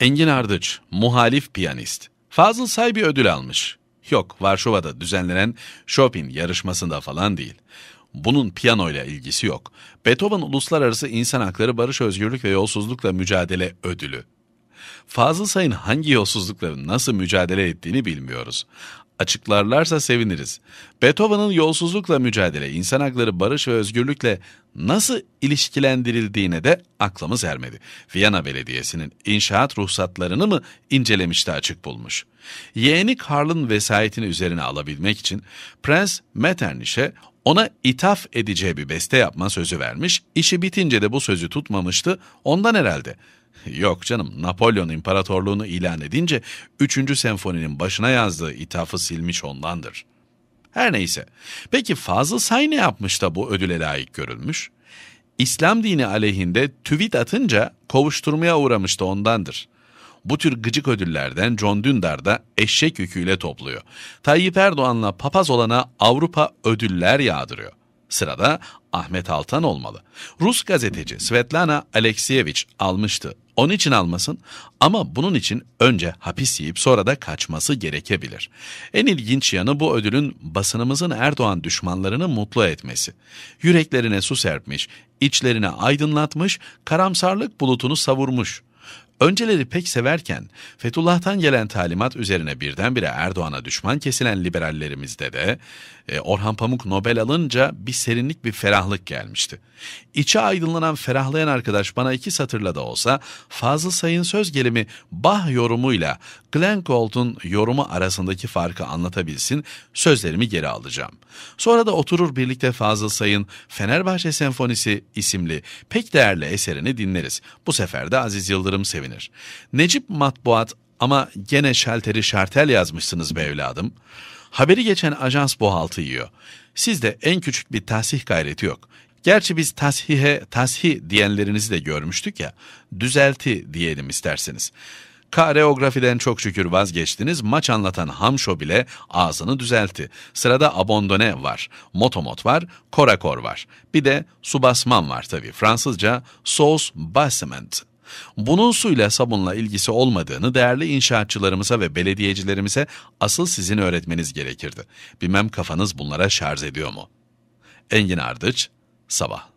Engin Ardıç, muhalif piyanist. Fazıl Say bir ödül almış. Yok, Varşova'da düzenlenen Chopin yarışmasında falan değil. Bunun piyanoyla ilgisi yok. Beethoven Uluslararası İnsan Hakları Barış Özgürlük ve Yolsuzlukla Mücadele Ödülü. Fazıl Say'ın hangi yolsuzlukların nasıl mücadele ettiğini bilmiyoruz açıklarlarsa seviniriz. Beethoven'ın yolsuzlukla mücadele, insan hakları, barış ve özgürlükle nasıl ilişkilendirildiğine de aklımız ermedi. Viyana Belediyesi'nin inşaat ruhsatlarını mı incelemişti açık bulmuş. Yeğeni Karl'ın vesayetini üzerine alabilmek için Prens Metternich'e ona ithaf edeceği bir beste yapma sözü vermiş, işi bitince de bu sözü tutmamıştı, ondan herhalde. Yok canım, Napolyon imparatorluğunu ilan edince 3. senfoninin başına yazdığı ithafı silmiş ondandır. Her neyse, peki Fazıl Say ne yapmış da bu ödüle layık görülmüş? İslam dini aleyhinde tweet atınca kovuşturmaya uğramış da ondandır. Bu tür gıcık ödüllerden John Dündar da eşek yüküyle topluyor. Tayyip Erdoğan'la papaz olana Avrupa ödüller yağdırıyor. Sırada Ahmet Altan olmalı. Rus gazeteci Svetlana Alekseyevich almıştı. Onun için almasın ama bunun için önce hapis yiyip sonra da kaçması gerekebilir. En ilginç yanı bu ödülün basınımızın Erdoğan düşmanlarını mutlu etmesi. Yüreklerine su serpmiş, içlerine aydınlatmış, karamsarlık bulutunu savurmuş.'' Önceleri pek severken Fethullah'tan gelen talimat üzerine birdenbire Erdoğan'a düşman kesilen liberallerimizde de e, Orhan Pamuk Nobel alınca bir serinlik bir ferahlık gelmişti. İçi aydınlanan ferahlayan arkadaş bana iki satırla da olsa Fazıl Say'ın söz gelimi Bah yorumuyla Glenn Gold'un yorumu arasındaki farkı anlatabilsin sözlerimi geri alacağım. Sonra da oturur birlikte Fazıl Say'ın Fenerbahçe Senfonisi isimli pek değerli eserini dinleriz. Bu sefer de Aziz Yıldırım Hünkârım sevinir. Necip matbuat ama gene şelteri şartel yazmışsınız be evladım. Haberi geçen ajans boğaltı yiyor. Sizde en küçük bir tahsih gayreti yok. Gerçi biz tashihe tashi diyenlerinizi de görmüştük ya. Düzelti diyelim isterseniz. Kareografiden çok şükür vazgeçtiniz. Maç anlatan Hamşo bile ağzını düzeltti. Sırada Abondone var, Motomot var, Korakor var. Bir de Subasman var tabii. Fransızca Sauce Basement. Bunun suyla sabunla ilgisi olmadığını değerli inşaatçılarımıza ve belediyecilerimize asıl sizin öğretmeniz gerekirdi. Bilmem kafanız bunlara şarj ediyor mu? Engin Ardıç, Sabah